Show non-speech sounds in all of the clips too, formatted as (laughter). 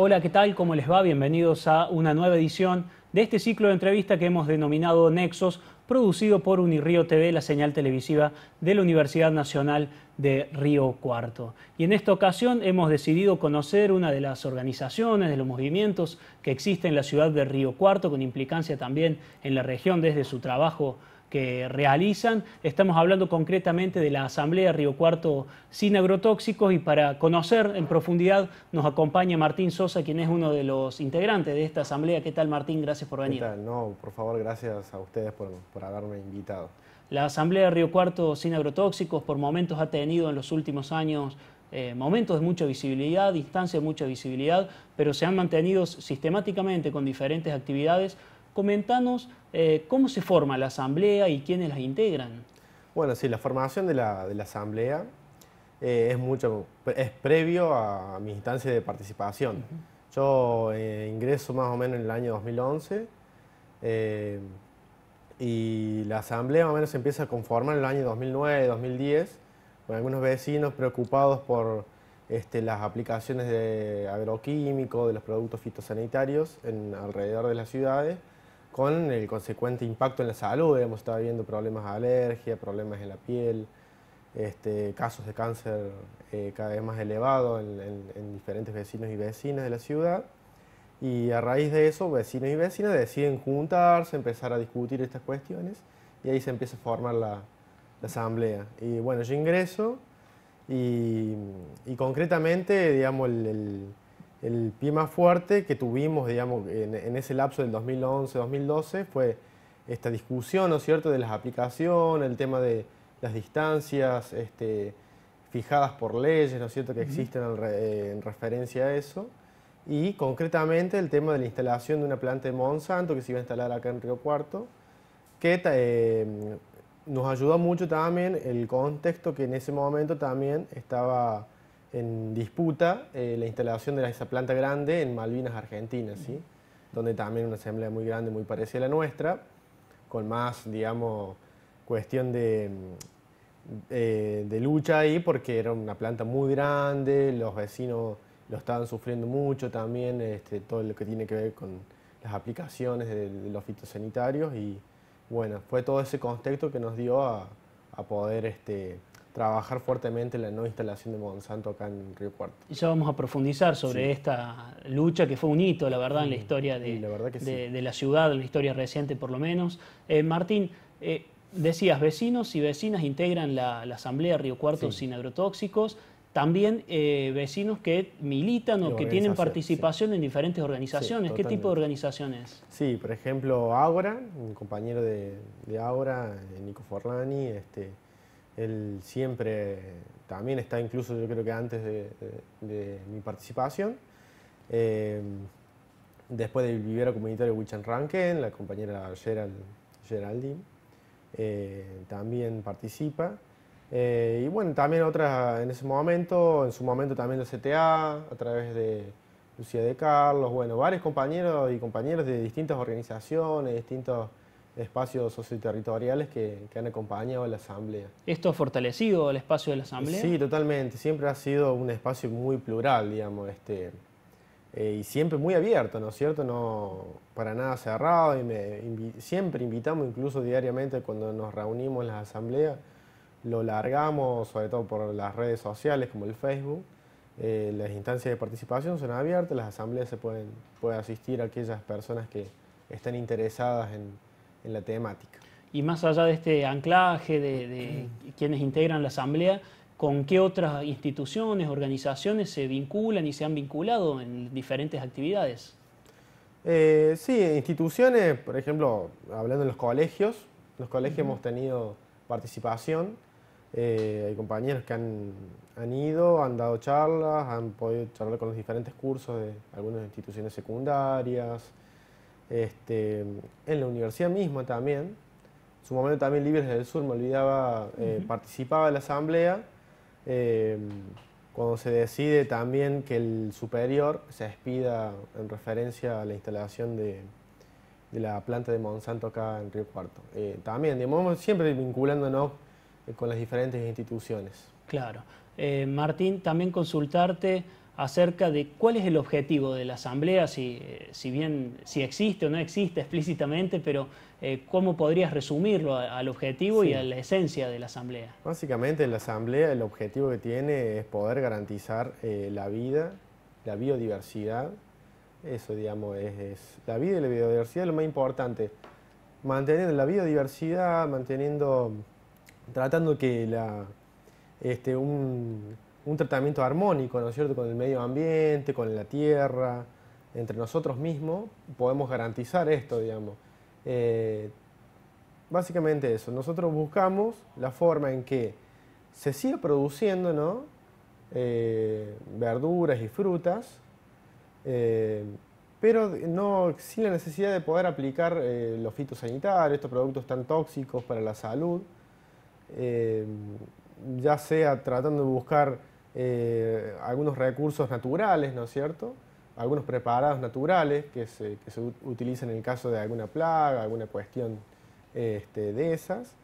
Hola, ¿qué tal? ¿Cómo les va? Bienvenidos a una nueva edición de este ciclo de entrevista que hemos denominado Nexos, producido por Unirío TV, la señal televisiva de la Universidad Nacional de Río Cuarto. Y en esta ocasión hemos decidido conocer una de las organizaciones, de los movimientos que existen en la ciudad de Río Cuarto, con implicancia también en la región desde su trabajo que realizan. Estamos hablando concretamente de la Asamblea Río Cuarto sin agrotóxicos y para conocer en profundidad nos acompaña Martín Sosa, quien es uno de los integrantes de esta Asamblea. ¿Qué tal Martín? Gracias por venir. ¿Qué tal? No, por favor, gracias a ustedes por, haberme invitado. La Asamblea Río Cuarto sin agrotóxicos por momentos ha tenido en los últimos años eh, momentos de mucha visibilidad, distancia, de mucha visibilidad, pero se han mantenido sistemáticamente con diferentes actividades comentanos eh, cómo se forma la asamblea y quiénes la integran. Bueno, sí, la formación de la, de asamblea eh, es, mucho, es previo a, mi instancia de participación. Yo eh, ingreso más o menos en el año 2011 y la asamblea más o menos se empieza a conformar en el año 2009, 2010, con algunos vecinos preocupados por este, las aplicaciones de agroquímicos, de los productos fitosanitarios en, alrededor de las ciudades con el consecuente impacto en la salud. Hemos estado viendo problemas de alergia, problemas en la piel, este, casos de cáncer eh, cada vez más elevados en, diferentes vecinos y vecinas de la ciudad. Y a raíz de eso, vecinos y vecinas deciden juntarse, empezar a discutir estas cuestiones y ahí se empieza a formar la, asamblea. Y bueno, yo ingreso y, concretamente, digamos, el el pie más fuerte que tuvimos, digamos, en, ese lapso del 2011-2012 fue esta discusión, ¿no es cierto?, de las aplicaciones, el tema de las distancias este, fijadas por leyes, ¿no es cierto?, que existen eh, en, referencia a eso. Y concretamente el tema de la instalación de una planta de Monsanto que se iba a instalar acá en Río Cuarto, que eh, nos ayudó mucho también el contexto que en ese momento también estaba en disputa eh, la instalación de esa planta grande en Malvinas, Argentina, ¿sí? donde también una asamblea muy grande, muy parecida a la nuestra, con más, digamos, cuestión de, mm, eh, de lucha ahí, porque era una planta muy grande, los vecinos lo estaban sufriendo mucho también, este, todo lo que tiene que ver con las aplicaciones de, los fitosanitarios y bueno, fue todo ese contexto que nos dio a, a poder... Este, trabajar fuertemente la nueva instalación de Monsanto acá en Río Cuarto. Y Ya vamos a profundizar sobre esta lucha que fue un hito, la verdad, en la historia de, la, ciudad, en la historia reciente por lo menos. Eh, Martín, eh, decías, vecinos y vecinas integran la, Asamblea Río Cuarto sin agrotóxicos. También eh, vecinos que militan o que tienen participación en diferentes organizaciones. ¿Qué tipo de organizaciones? Sí, por ejemplo, Ágora, un compañero de, de Nico Forlani, este, él siempre también está, incluso yo creo que antes de, mi participación. Eh, después del vivero comunitario Wichan Ranken, la compañera Geraldine eh, también participa. Eh, y bueno, también otras en ese momento, en su momento también de CTA, a través de Lucía de Carlos, bueno, varios compañeros y compañeras de distintas organizaciones, distintos espacios socioterritoriales que, han acompañado a la Asamblea. ¿Esto ha fortalecido el espacio de la Asamblea? Sí, totalmente. Siempre ha sido un espacio muy plural, digamos, este, eh, y siempre muy abierto, ¿no es cierto? No para nada cerrado. Y siempre invitamos, incluso diariamente cuando nos reunimos en la Asamblea, lo largamos, sobre todo por las redes sociales como el Facebook. Eh, las instancias de participación son abiertas, las asambleas se pueden puede asistir a aquellas personas que están interesadas en, en la temática. Y más allá de este anclaje de, (clears throat) quienes integran la asamblea, ¿con qué otras instituciones, organizaciones se vinculan y se han vinculado en diferentes actividades? Eh, sí, instituciones, por ejemplo, hablando de los colegios, los colegios hemos tenido participación, eh, hay compañeros que han, han, ido, han dado charlas, han podido charlar con los diferentes cursos de algunas instituciones secundarias, este, en la universidad misma también, en su momento también Libres del Sur, me olvidaba, eh, participaba en la asamblea, em, cuando se decide también que el superior se despida en referencia a la instalación de, la planta de Monsanto acá en Río Cuarto. Eh, también, digamos, siempre vinculándonos eh, con las diferentes instituciones. Claro. Eh, Martín, también consultarte acerca de cuál es el objetivo de la Asamblea, si, eh, si bien si existe o no existe explícitamente, pero eh, cómo podrías resumirlo al objetivo y a la esencia de la Asamblea. Básicamente la Asamblea el objetivo que tiene es poder garantizar eh, la vida, la biodiversidad, eso digamos es, la vida y la biodiversidad lo más importante, manteniendo la biodiversidad, manteniendo, tratando que la, este, un un tratamiento armónico, ¿no es cierto?, con el medio ambiente, con la tierra, entre nosotros mismos, podemos garantizar esto, digamos. Eh, básicamente eso, nosotros buscamos la forma en que se siga produciendo, ¿no? Eh, verduras y frutas, eh, pero no, sin la necesidad de poder aplicar los fitosanitarios, estos productos tan tóxicos para la salud ya sea tratando de buscar eh, algunos recursos naturales, ¿no es cierto? Algunos preparados naturales que se, que utilizan en el caso de alguna plaga, alguna cuestión este, de esas.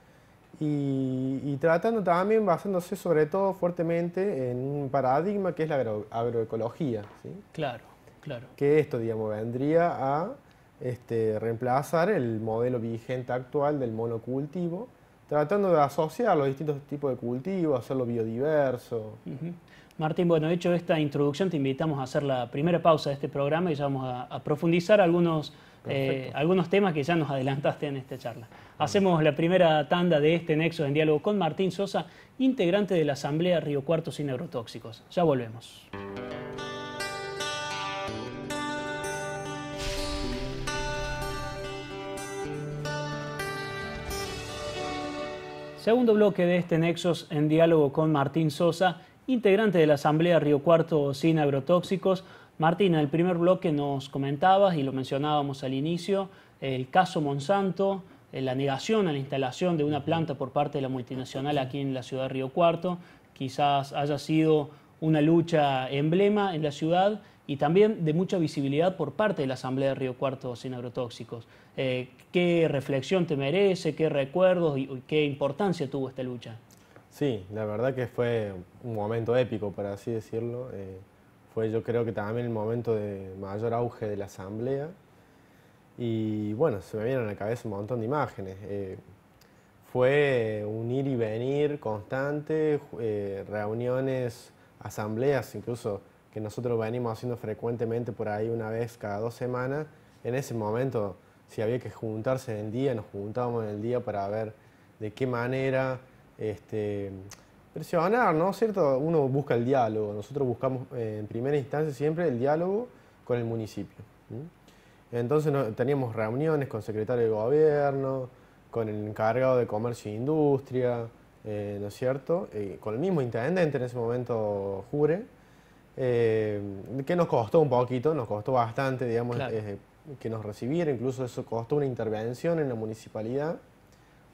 Y, tratando también, basándose sobre todo fuertemente en un paradigma que es la agroecología. ¿sí? Claro, claro. Que esto, digamos, vendría a este, reemplazar el modelo vigente actual del monocultivo tratando de asociar los distintos tipos de cultivos, hacerlo biodiverso. Martín, bueno, hecho esta introducción, te invitamos a hacer la primera pausa de este programa y ya vamos a, profundizar algunos, eh, algunos temas que ya nos adelantaste en esta charla. Hacemos la primera tanda de este Nexo en diálogo con Martín Sosa, integrante de la Asamblea Río Cuarto sin Neurotóxicos. Ya volvemos. Segundo bloque de este Nexos en diálogo con Martín Sosa, integrante de la Asamblea Río Cuarto Sin Agrotóxicos. Martín, en el primer bloque nos comentabas y lo mencionábamos al inicio, el caso Monsanto, eh, la negación a la instalación de una planta por parte de la multinacional aquí en la ciudad de Río Cuarto, quizás haya sido una lucha emblema en la ciudad y también de mucha visibilidad por parte de la Asamblea de Río Cuarto sin agrotóxicos. Eh, ¿Qué reflexión te merece, qué recuerdos y, qué importancia tuvo esta lucha? Sí, la verdad que fue un momento épico, por así decirlo. Eh, fue yo creo que también el momento de mayor auge de la Asamblea. Y bueno, se me vienen a la cabeza un montón de imágenes. Eh, fue un ir y venir constante, reuniones, asambleas, incluso que nosotros venimos haciendo frecuentemente por ahí una vez cada dos semanas, en ese momento, si había que juntarse en el día, nos juntábamos en el día para ver de qué manera este, presionar, ¿no? es ¿Cierto? Uno busca el diálogo, nosotros buscamos eh, en primera instancia siempre el diálogo con el municipio. Entonces teníamos reuniones con secretario de gobierno, con el encargado de comercio e industria, eh, ¿no es cierto? Eh, con el mismo intendente en ese momento, Jure, eh, que nos costó un poquito, nos costó bastante, digamos, eh, que nos recibieran, incluso eso costó una intervención en la municipalidad,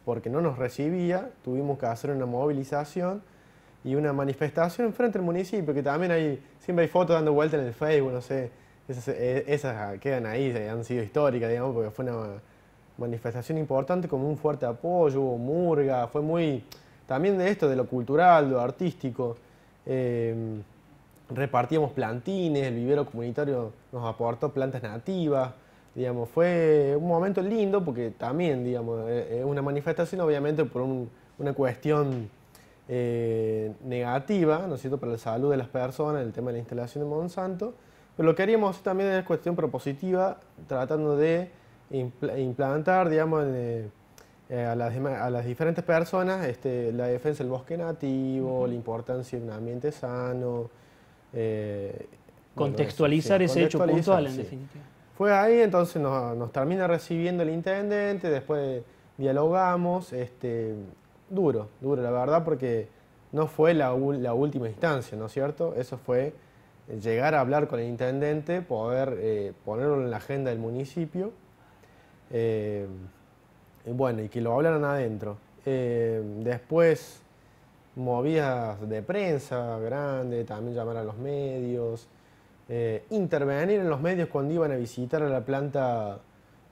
porque no nos recibía, tuvimos que hacer una movilización y una manifestación frente al municipio, que también hay, siempre hay fotos dando vuelta en el Facebook, no sé, esas, eh, quedan ahí, han sido históricas, digamos, porque fue una manifestación importante con un fuerte apoyo, hubo murga, fue muy, también de esto, de lo cultural, lo artístico. Eh, repartíamos plantines, el vivero comunitario nos aportó plantas nativas, fue un momento lindo porque también, es eh, eh, una manifestación obviamente por una cuestión eh, negativa, ¿no es para la salud de las personas, el tema de la instalación de Monsanto, pero lo que haríamos también es cuestión propositiva, tratando de implantar, a, las, diferentes personas este, la defensa del bosque nativo, la importancia de un ambiente sano, eh, contextualizar ese hecho puntual, en definitiva. Fue ahí, entonces nos, termina recibiendo el intendente, después dialogamos, este, duro, duro, la verdad, porque no fue la, última instancia, ¿no es cierto? Eso fue llegar a hablar con el intendente, poder eh, ponerlo en la agenda del municipio. Eh, y bueno, y que lo hablaran adentro. después movidas de prensa grande, también llamar a los medios, eh, intervenir en los medios cuando iban a visitar a la planta,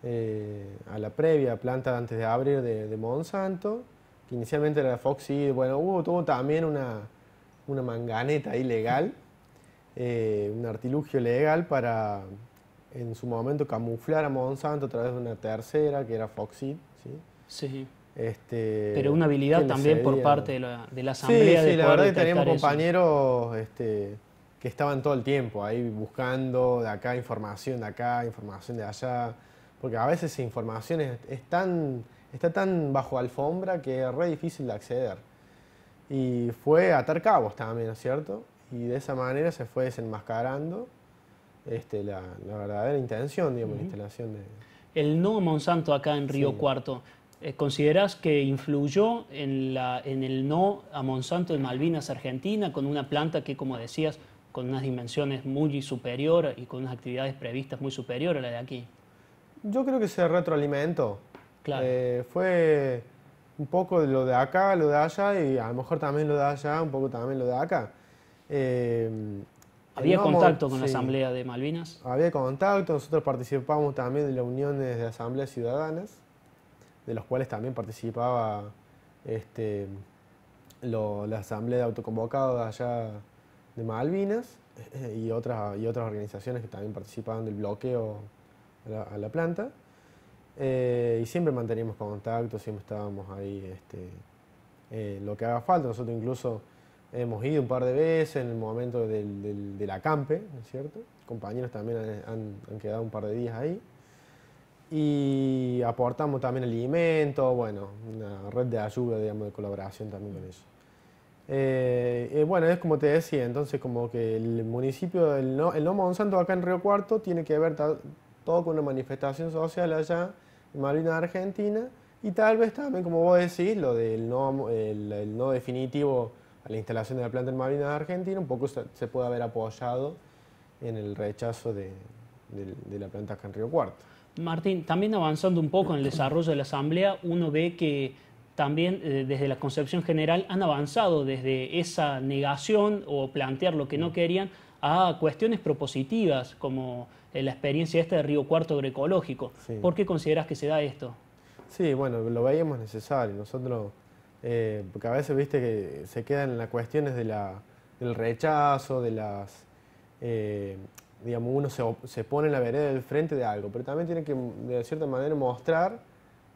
eh, a la previa planta antes de abrir de, Monsanto, que inicialmente era Fox bueno, hubo, tuvo también una, manganeta ilegal, eh, un artilugio legal para en su momento camuflar a Monsanto a través de una tercera que era Foxy, ¿sí? Sí. Este, Pero una habilidad también por parte de la, de la asamblea. Sí, sí, la verdad que teníamos compañeros este, que estaban todo el tiempo ahí buscando de acá información, de acá información, de allá, porque a veces esa información es, está tan bajo alfombra que es re difícil de acceder. Y fue atar cabos también, ¿no es ¿cierto? Y de esa manera se fue desenmascarando este, la, verdadera intención, digamos, la instalación de... El no Monsanto acá en Río Cuarto, eh, ¿Consideras que influyó en, el no a Monsanto de Malvinas, Argentina, con una planta que, como decías, con unas dimensiones muy superior y con unas actividades previstas muy superior a la de aquí? Yo creo que se retroalimentó. Claro. Eh, fue un poco lo de acá, lo de allá y a lo mejor también lo de allá, un poco también lo de acá. Eh, ¿Había contacto con la Asamblea de Malvinas? Había contacto, nosotros participamos también de las uniones de Asambleas Ciudadanas de los cuales también participaba este, la Asamblea de Autoconvocados allá de Malvinas eh, y otras, y otras organizaciones que también participaban del bloqueo a la, planta. Eh, y siempre manteníamos contacto, siempre estábamos ahí este, eh, lo que haga falta. Nosotros incluso hemos ido un par de veces en el momento del, del, acampe, ¿no es cierto? Compañeros también han quedado un par de días ahí. Y aportamos también alimentos, bueno, una red de ayuda, digamos, de colaboración también con eso. Eh, bueno, es como te decía, entonces como que el municipio, el no, el Monsanto acá en Río Cuarto tiene que ver todo con una manifestación social allá en de Argentina, y tal vez también, como vos decís, lo del no, el, no definitivo a la instalación de la planta en de Argentina, un poco se, puede haber apoyado en el rechazo de la planta acá en Río Cuarto. Martín, también avanzando un poco en el desarrollo de la Asamblea, uno ve que también eh, desde la concepción general han avanzado desde esa negación o plantear lo que no querían a cuestiones propositivas, como eh, la experiencia esta de Río Cuarto agroecológico. ¿Por qué consideras que se da esto? Sí, bueno, lo veíamos necesario. Nosotros, eh, porque a veces viste que se quedan las cuestiones del rechazo, de las uno se, se, pone en la vereda del frente de algo, pero también tiene que, de cierta manera, mostrar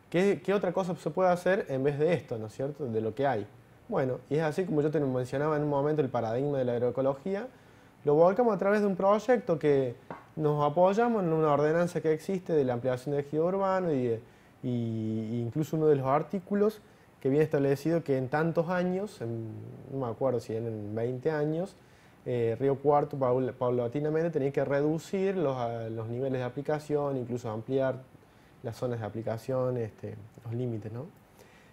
qué, qué, otra cosa se puede hacer en vez de esto, ¿no es cierto?, de lo que hay. Bueno, y es así como yo te mencionaba en un momento el paradigma de la agroecología, lo volcamos a través de un proyecto que nos apoyamos en una ordenanza que existe de la ampliación del ejido urbano y, y incluso uno de los artículos que viene establecido que en tantos años, no me acuerdo si en 20 años, eh, Río Cuarto paul, paulatinamente tenía que reducir ah, los, niveles de aplicación, incluso ampliar las zonas de aplicación, este, los límites. ¿no?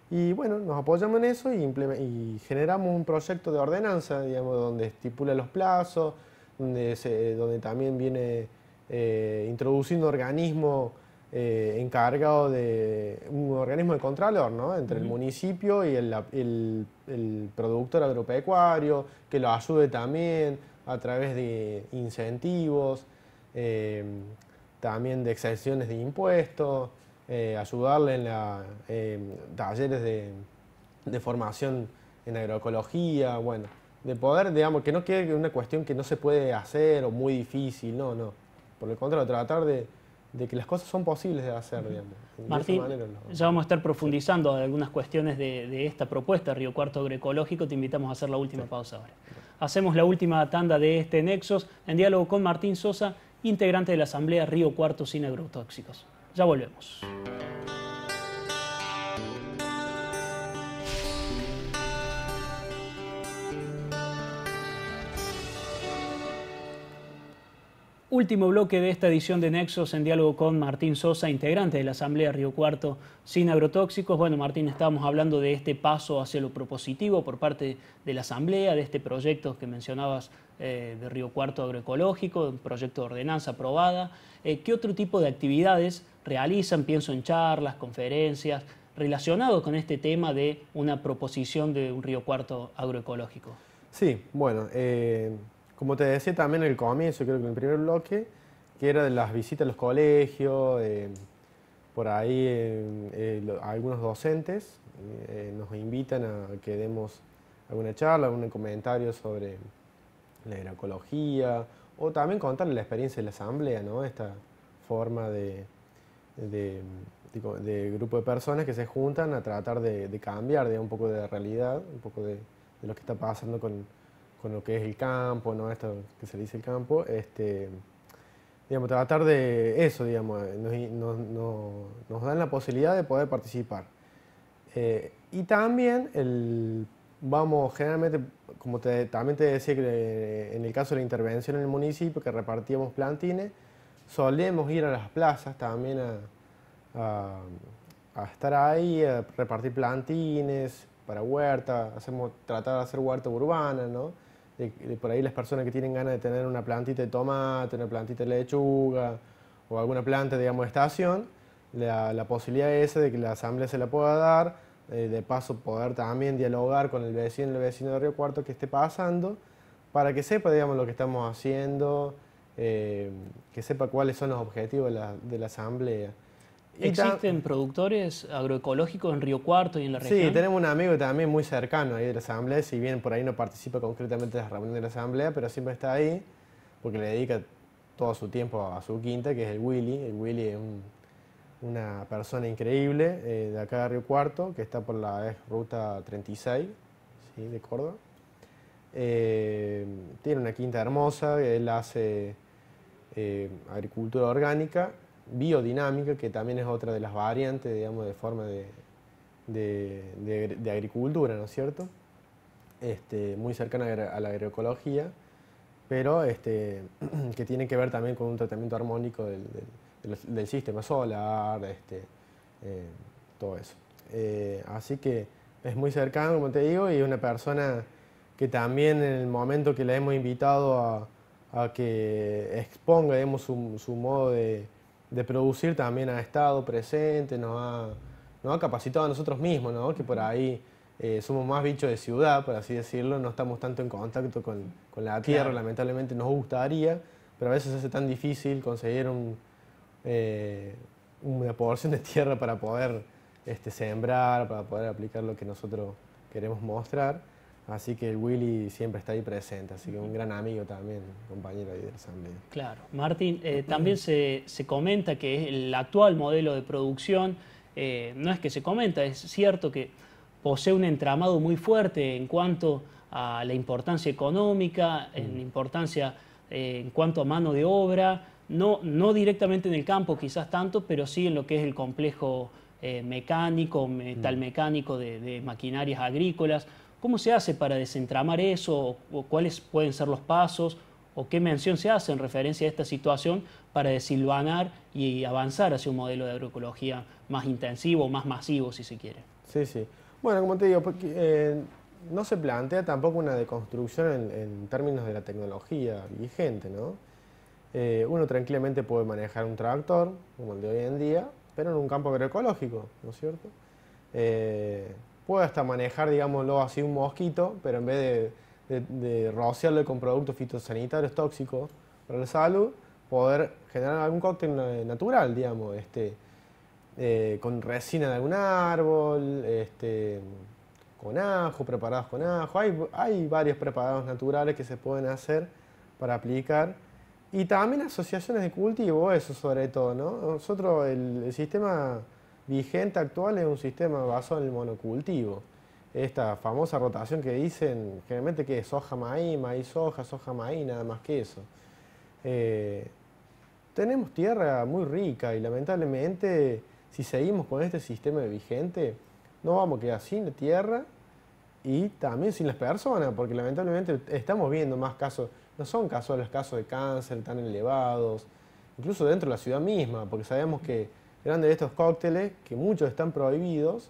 Y bueno, nos apoyamos en eso y, y, generamos un proyecto de ordenanza, donde estipula los plazos, donde, también viene eh, introduciendo organismo eh, encargado de un organismo de controlador, ¿no? entre el municipio y el el productor agropecuario, que lo ayude también a través de incentivos, eh, también de exenciones de impuestos, eh, ayudarle en la, em, talleres de, de, formación en agroecología, bueno, de poder, digamos, que no quede una cuestión que no se puede hacer o muy difícil, no, no. Por el contrario, tratar de, de que las cosas son posibles de hacer, digamos. Martín, ya vamos a estar profundizando en algunas cuestiones de, esta propuesta, Río Cuarto Agroecológico, te invitamos a hacer la última pausa ahora. Hacemos la última tanda de este Nexos en diálogo con Martín Sosa, integrante de la Asamblea Río Cuarto sin agrotóxicos. Ya volvemos. Último bloque de esta edición de Nexos en diálogo con Martín Sosa, integrante de la Asamblea Río Cuarto sin agrotóxicos. Bueno, Martín, estábamos hablando de este paso hacia lo propositivo por parte de la Asamblea, de este proyecto que mencionabas eh, de Río Cuarto agroecológico, un proyecto de ordenanza aprobada. Eh, ¿Qué otro tipo de actividades realizan? Pienso en charlas, conferencias, relacionados con este tema de una proposición de un Río Cuarto agroecológico. Sí, bueno. Eh, como te decía también en el comienzo, creo que en el primer bloque, que era de las visitas a los colegios, por ahí eh, eh, algunos docentes eh, nos invitan a que demos alguna charla, algún comentario sobre la agroecología, o también contarle la experiencia de la asamblea, ¿no? Esta forma de, grupo de personas que se juntan a tratar de, cambiar, de un poco de la realidad, un poco de, lo que está pasando con, con lo que es el campo, ¿no? Esto que se dice el campo, este, digamos, tratar de eso, digamos, nos, dan la posibilidad de poder participar. Eh, y también el, vamos, generalmente, como también te decía eh, en el caso de la intervención en el municipio, que repartíamos plantines, solemos ir a las plazas también a, a, estar ahí, a repartir plantines para huerta, hacemos, tratar de hacer huerta urbana, ¿no? por ahí las personas que tienen ganas de tener una plantita de tomate, una plantita de lechuga o alguna planta, de estación, la, la posibilidad esa de que la asamblea se la pueda dar, eh, de paso poder también dialogar con el vecino, el vecino de Río Cuarto que esté pasando, para que sepa, lo que estamos haciendo, eh, que sepa cuáles son los objetivos de la asamblea. ¿Existen productores agroecológicos en Río Cuarto y en la región? Sí, tenemos un amigo también muy cercano ahí de la Asamblea, si bien por ahí no participa concretamente de las reuniones de la Asamblea, pero siempre está ahí porque le dedica todo su tiempo a su quinta, que es el Willy. El Willy es una persona increíble eh, de acá de Río Cuarto, que está por la ruta 36 de Córdoba. Eh, tiene una quinta hermosa, él hace eh, agricultura orgánica biodinámica, que también es otra de las variantes, digamos, de forma de, de, agricultura, ¿no es cierto? Este, muy cercana a la agroecología, pero este, (clears throat) que tiene que ver también con un tratamiento armónico del, sistema solar, este, eh, todo eso. Eh, así que es muy cercano, como te digo, y una persona que también en el momento que la hemos invitado a, que exponga su modo de, de producir también ha estado presente, nos ha, capacitado a nosotros mismos, ¿no? que por ahí eh, somos más bichos de ciudad, por así decirlo, no estamos tanto en contacto con, la tierra, lamentablemente nos gustaría, pero a veces hace tan difícil conseguir eh, una porción de tierra para poder este, sembrar, para poder aplicar lo que nosotros queremos mostrar. Así que Willy siempre está ahí presente, así que un gran amigo también, compañero de la asamblea. Claro, Martín, eh, también se, comenta que el actual modelo de producción, eh, no es que se comenta, es cierto que posee un entramado muy fuerte en cuanto a la importancia económica, en mm. importancia eh, en cuanto a mano de obra, no, directamente en el campo quizás tanto, pero sí en lo que es el complejo mecánico, metalmecánico mm. mecánico de, maquinarias agrícolas. ¿Cómo se hace para desentramar eso? cuáles pueden ser los pasos? ¿O qué mención se hace en referencia a esta situación para desilvanar y avanzar hacia un modelo de agroecología más intensivo, más masivo, si se quiere? Sí, sí. Bueno, como te digo, eh, no se plantea tampoco una deconstrucción en, términos de la tecnología vigente, ¿no? Eh, uno tranquilamente puede manejar un tractor, como el de hoy en día, pero en un campo agroecológico, ¿no es cierto? Eh, puede hasta manejar, digámoslo así, un mosquito, pero en vez de, rociarlo con productos fitosanitarios tóxicos para la salud, poder generar algún cóctel natural, digamos, este, eh, con resina de algún árbol, este, con ajo, preparados con ajo. Hay, varios preparados naturales que se pueden hacer para aplicar. Y también asociaciones de cultivo, eso sobre todo, ¿no? Nosotros el sistema vigente actual es un sistema basado en el monocultivo. Esta famosa rotación que dicen generalmente que es soja maíz, maíz soja, soja maíz, nada más que eso. Eh, tenemos tierra muy rica y lamentablemente si seguimos con este sistema vigente no vamos a quedar sin tierra y también sin las personas, porque lamentablemente estamos viendo más casos, no son casos los casos de cáncer tan elevados, incluso dentro de la ciudad misma, porque sabemos que eran de estos cócteles, que muchos están prohibidos,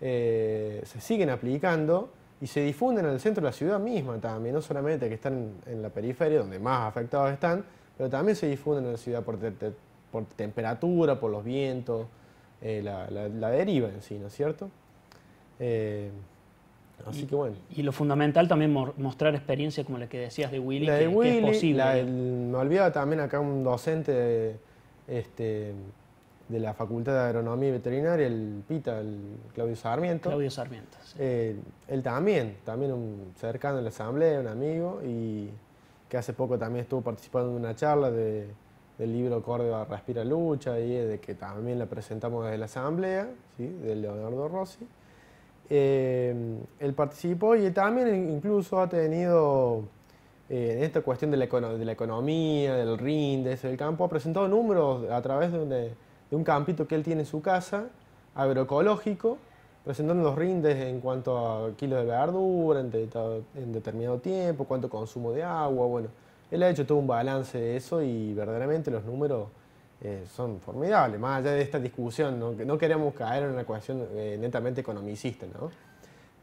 eh, se siguen aplicando y se difunden en el centro de la ciudad misma también, no solamente que están en la periferia, donde más afectados están, pero también se difunden en la ciudad por, por temperatura, por los vientos, eh, la, deriva en sí, ¿no es cierto? Eh, así y, que bueno. Y lo fundamental también mostrar experiencias como la que decías de Willy, que, es posible. me olvidaba también acá un docente de, este, de la Facultad de Agronomía y Veterinaria, el Pita, el Claudio Sarmiento. Claudio Sarmiento, sí. Eh, él también, también un cercano de la asamblea, un amigo, y que hace poco también estuvo participando en una charla de, del libro Córdoba Respira Lucha, y de que también la presentamos desde la asamblea, ¿sí? de Leonardo Rossi. Eh, él participó y también incluso ha tenido eh, en esta cuestión de la, de la, economía, del RIN, del campo, ha presentado números a través de, de un campito que él tiene en su casa, agroecológico, presentando los rindes en cuanto a kilos de verdura en, determinado tiempo, cuánto consumo de agua, bueno. Él ha hecho todo un balance de eso y verdaderamente los números eh, son formidables, más allá de esta discusión, no, no queremos caer en una cuestión eh, netamente economicista, ¿no?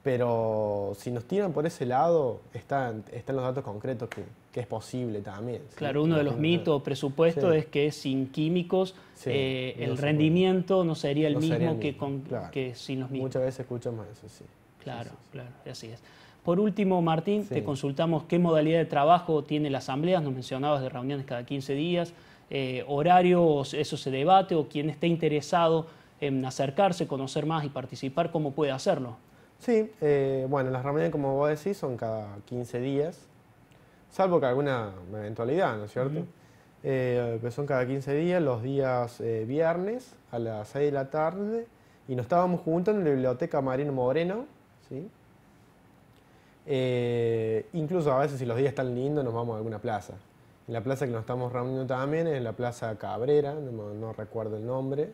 Pero si nos tiran por ese lado, están, están los datos concretos que, que es posible también. Claro, uno de los mitos, presupuesto, es que sin químicos eh, el rendimiento no sería el mismo, Que, sin los mismos. Muchas veces escuchamos eso, sí. Claro, claro, así es. Por último, Martín, te consultamos qué modalidad de trabajo tiene la asamblea, nos mencionabas de reuniones cada 15 días, eh, horario, eso se debate, o quien esté interesado en acercarse, conocer más y participar, ¿cómo puede hacerlo? Sí, eh, bueno, las reuniones, como vos decís, son cada 15 días salvo que alguna eventualidad, ¿no es cierto? Empezó eh, cada 15 días, los días eh, viernes a las 6 de la tarde, y nos estábamos juntos en la biblioteca Marino Moreno, ¿sí? Eh, incluso a veces si los días están lindos nos vamos a alguna plaza. En la plaza que nos estamos reuniendo también es la Plaza Cabrera, no, recuerdo el nombre,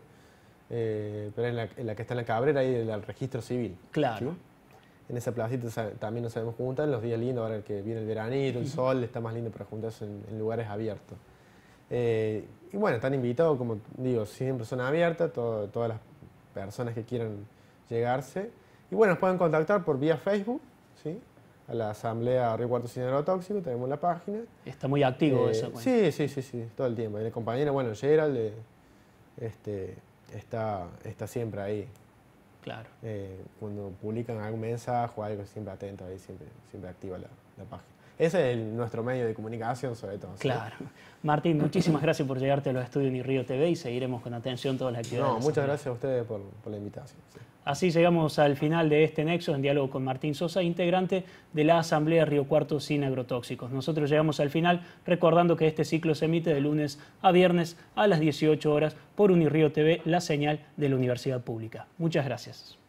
pero es la, en la, que está en la Cabrera, ahí del registro civil. Claro en esa placita también nos sabemos juntar, en los días lindos, ahora que viene el veranito, el sol, está más lindo para juntarse en, lugares abiertos. Eh, y bueno, están invitados, como digo, siempre son abiertas, todas las personas que quieran llegarse. Y bueno, nos pueden contactar por vía Facebook, ¿sí? a la Asamblea Río Cuarto Sin tenemos la página. Está muy activo eh, eso. Sí, sí, sí, sí, todo el tiempo. Y el compañero, bueno, Gerald, eh, este, está, está siempre ahí Claro. Eh, cuando publican algún mensaje o algo, siempre atento ahí, siempre, siempre activa la, página. Ese es nuestro medio de comunicación, sobre todo. Claro. Martín, muchísimas gracias por llegarte a los estudios de Mi Río TV y seguiremos con atención todas las actividades. No, muchas gracias a ustedes por, por la invitación. Así llegamos al final de este nexo en diálogo con Martín Sosa, integrante de la Asamblea Río Cuarto sin agrotóxicos. Nosotros llegamos al final recordando que este ciclo se emite de lunes a viernes a las 18 horas por Unirío TV, la señal de la Universidad Pública. Muchas gracias.